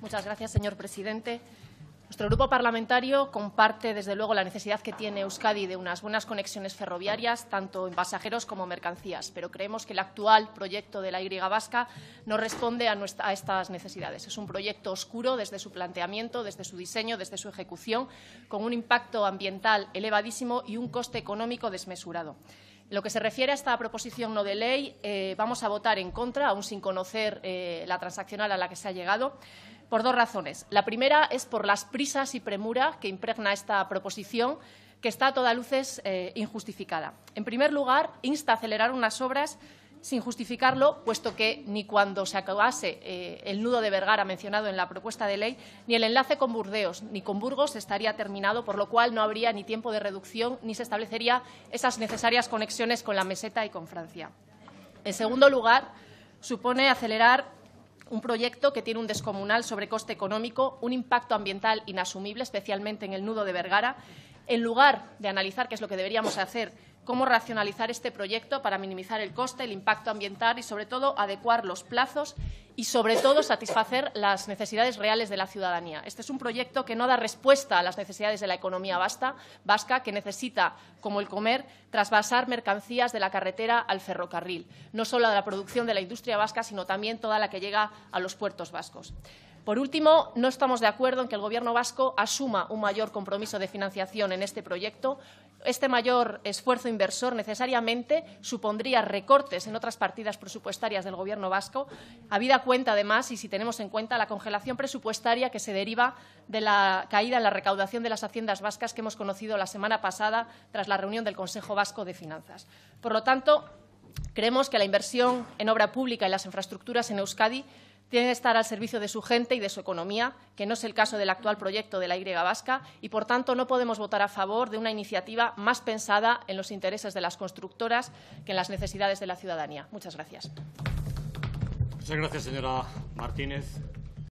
Muchas gracias, señor presidente. Nuestro grupo parlamentario comparte, desde luego, la necesidad que tiene Euskadi de unas buenas conexiones ferroviarias, tanto en pasajeros como mercancías, pero creemos que el actual proyecto de la Y vasca no responde a, estas necesidades. Es un proyecto oscuro desde su planteamiento, desde su diseño, desde su ejecución, con un impacto ambiental elevadísimo y un coste económico desmesurado. En lo que se refiere a esta proposición no de ley, eh, vamos a votar en contra, aún sin conocer eh, la transaccional a la que se ha llegado, por dos razones. La primera es por las prisas y premura que impregna esta proposición, que está a toda luces eh, injustificada. En primer lugar, insta a acelerar unas obras sin justificarlo, puesto que ni cuando se acabase eh, el nudo de Vergara mencionado en la propuesta de ley, ni el enlace con Burdeos ni con Burgos estaría terminado, por lo cual no habría ni tiempo de reducción ni se establecería esas necesarias conexiones con la meseta y con Francia. En segundo lugar, supone acelerar un proyecto que tiene un descomunal sobrecoste económico, un impacto ambiental inasumible, especialmente en el nudo de Vergara, en lugar de analizar qué es lo que deberíamos hacer, cómo racionalizar este proyecto para minimizar el coste, el impacto ambiental y, sobre todo, adecuar los plazos y, sobre todo, satisfacer las necesidades reales de la ciudadanía. Este es un proyecto que no da respuesta a las necesidades de la economía vasca, que necesita, como el comer, trasvasar mercancías de la carretera al ferrocarril, no solo de la producción de la industria vasca, sino también toda la que llega a los puertos vascos. Por último, no estamos de acuerdo en que el Gobierno vasco asuma un mayor compromiso de financiación en este proyecto. Este mayor esfuerzo inversor necesariamente supondría recortes en otras partidas presupuestarias del Gobierno vasco, habida cuenta, además, y si tenemos en cuenta la congelación presupuestaria que se deriva de la caída en la recaudación de las haciendas vascas que hemos conocido la semana pasada tras la reunión del Consejo Vasco de Finanzas. Por lo tanto, creemos que la inversión en obra pública y las infraestructuras en Euskadi tiene que estar al servicio de su gente y de su economía, que no es el caso del actual proyecto de la Y vasca, y por tanto no podemos votar a favor de una iniciativa más pensada en los intereses de las constructoras que en las necesidades de la ciudadanía. Muchas gracias. Muchas gracias, señora Martínez.